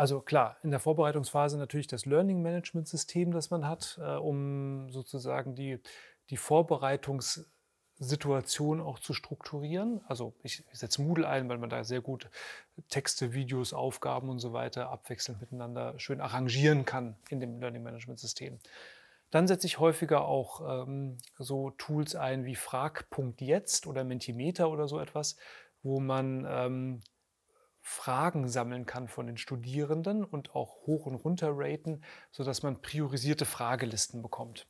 Also klar, in der Vorbereitungsphase natürlich das Learning Management System, das man hat, äh, um sozusagen die, die Vorbereitungs- Situation auch zu strukturieren. Also ich setze Moodle ein, weil man da sehr gut Texte, Videos, Aufgaben und so weiter abwechselnd miteinander schön arrangieren kann in dem Learning Management System. Dann setze ich häufiger auch ähm, so Tools ein wie Frag.jetzt oder Mentimeter oder so etwas, wo man ähm, Fragen sammeln kann von den Studierenden und auch hoch und runter raten, sodass man priorisierte Fragelisten bekommt.